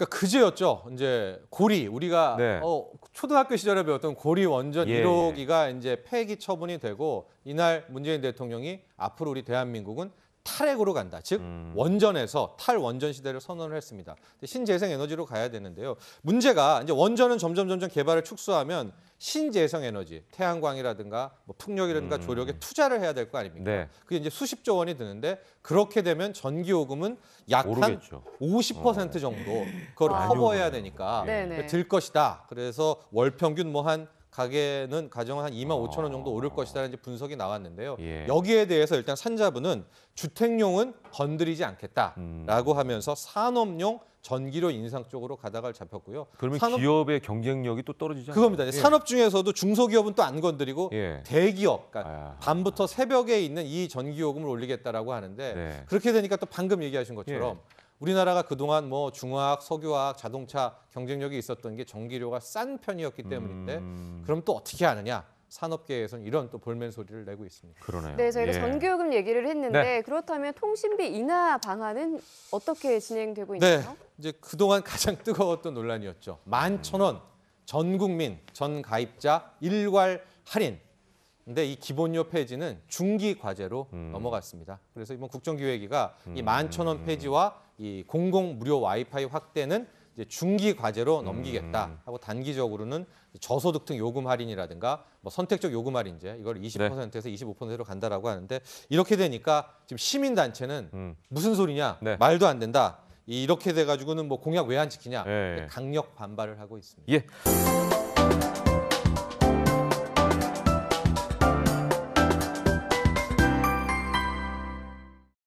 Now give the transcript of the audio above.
그러니까 그제였죠. 이제 고리 우리가 네. 어, 초등학교 시절에 배웠던 고리 원전 예, 1호기가 예. 이제 폐기 처분이 되고 이날 문재인 대통령이 앞으로 우리 대한민국은 탈핵으로 간다. 즉 음. 원전에서 탈원전 시대를 선언을 했습니다. 신재생 에너지로 가야 되는데요. 문제가 이제 원전은 점점 점점 개발을 축소하면 신재성 에너지, 태양광이라든가 뭐 풍력이라든가 음. 조력에 투자를 해야 될 거 아닙니까? 네. 그게 이제 수십조 원이 드는데 그렇게 되면 전기 요금은 약 한 50% 어. 정도 그걸 커버해야 되니까 예. 네, 네. 들 것이다. 그래서 월 평균 뭐한 가게는 가정 한 2만 5천 원 정도 오를 아. 것이라는 분석이 나왔는데요. 예. 여기에 대해서 일단 산자부는 주택용은 건드리지 않겠다라고 음. 하면서 산업용 전기료 인상 쪽으로 가닥을 잡혔고요. 그러면 산업... 기업의 경쟁력이 또떨어지잖아요 그겁니다. 예. 산업 중에서도 중소기업은 또 안 건드리고 예. 대기업, 그러니까 아... 밤부터 새벽에 있는 이 전기요금을 올리겠다라고 하는데 네. 그렇게 되니까 또 방금 얘기하신 것처럼 예. 우리나라가 그동안 뭐 중화학, 석유학 자동차 경쟁력이 있었던 게 전기료가 싼 편이었기 때문인데 음... 그럼 또 어떻게 하느냐? 산업계에서는 이런 또 볼멘 소리를 내고 있습니다. 그러네요. 네, 저희가 예. 전기요금 얘기를 했는데 네. 그렇다면 통신비 인하 방안은 어떻게 진행되고 네, 있나요? 네, 이제 그동안 가장 뜨거웠던 논란이었죠. 만천원전 국민, 전 가입자 일괄 할인. 근데 이 기본료 폐지는 중기 과제로 음. 넘어갔습니다. 그래서 이번 국정기획위가 이만천원 음. 폐지와 이 공공 무료 와이파이 확대는 이제 중기 과제로 넘기겠다 음. 하고 단기적으로는 저소득층 요금 할인이라든가 뭐 선택적 요금 할인제 이걸 20%에서 네. 25%로 간다라고 하는데 이렇게 되니까 지금 시민 단체는 음. 무슨 소리냐 네. 말도 안 된다 이렇게 돼가지고는 뭐 공약 왜 안 지키냐 네. 강력 반발을 하고 있습니다. 예.